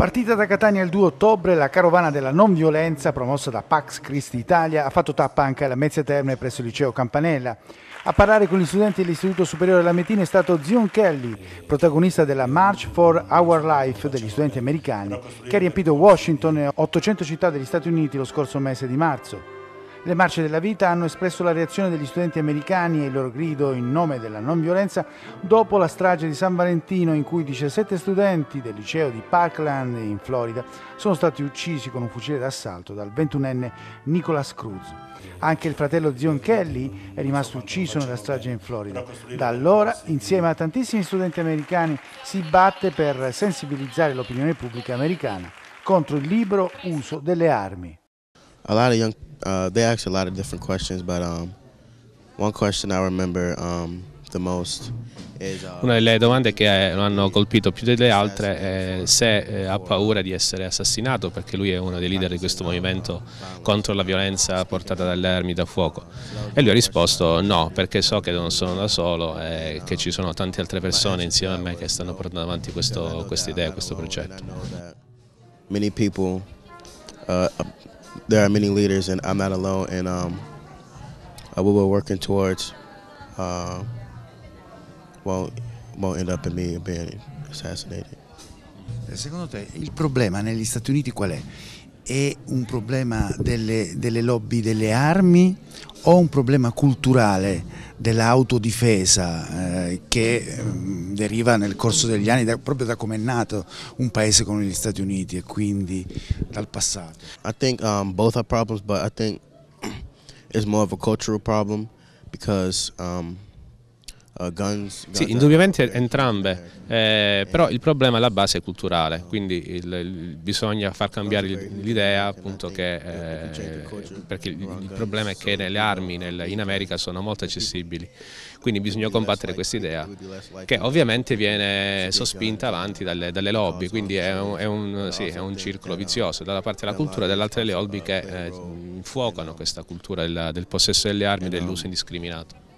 Partita da Catania il 2 ottobre, la carovana della non violenza promossa da Pax Christi Italia ha fatto tappa anche alla Mezzia Terme presso il liceo Campanella. A parlare con gli studenti dell'Istituto Superiore Lamentino è stato Zion Kelly, protagonista della March for Our Life degli studenti americani, che ha riempito Washington e 800 città degli Stati Uniti lo scorso mese di marzo. Le marce della vita hanno espresso la reazione degli studenti americani e il loro grido in nome della non violenza dopo la strage di San Valentino in cui 17 studenti del liceo di Parkland in Florida sono stati uccisi con un fucile d'assalto dal 21enne Nicholas Cruz. Anche il fratello Zion Kelly è rimasto ucciso nella strage in Florida. Da allora, insieme a tantissimi studenti americani, si batte per sensibilizzare l'opinione pubblica americana contro il libero uso delle armi a lot of young uh, they asked a lot of different questions, but um, one question I remember um, the most is, uh, Una delle domande che eh, lo hanno colpito più delle altre è se eh, ha paura di essere assassinato perché lui è uno dei leader di questo movimento contro la violenza portata dalle armi da fuoco e lui ha risposto no perché so che non sono da solo e che ci sono tante altre persone insieme a me che stanno portando avanti questa idea, questo progetto. Many people uh, there are many leaders, and I'm not alone. And um, uh, what we're working towards uh, won't won't end up in me being assassinated. Eh, secondo te il problema negli Stati Uniti qual è? è un problema delle, delle lobby delle armi o un problema culturale dell'autodifesa eh, che eh, deriva nel corso degli anni da, proprio da come è nato un paese come gli Stati Uniti e quindi dal passato? I think um, both are problems, but I think it's more of a cultural problem because um, Uh, guns, guns, sì, indubbiamente entrambe, eh, eh, eh, però il problema alla base è culturale, quindi il, il, bisogna far cambiare l'idea appunto che, eh, perché il, problema è che le armi nel, in America sono molto accessibili, quindi bisogna combattere questa idea che ovviamente viene sospinta avanti dalle, dalle lobby, quindi è un, è, un, sì, è un, circolo vizioso, dalla parte della cultura e dall'altra le lobby che eh, infuocano questa cultura del, del possesso delle armi eh, e dell'uso indiscriminato.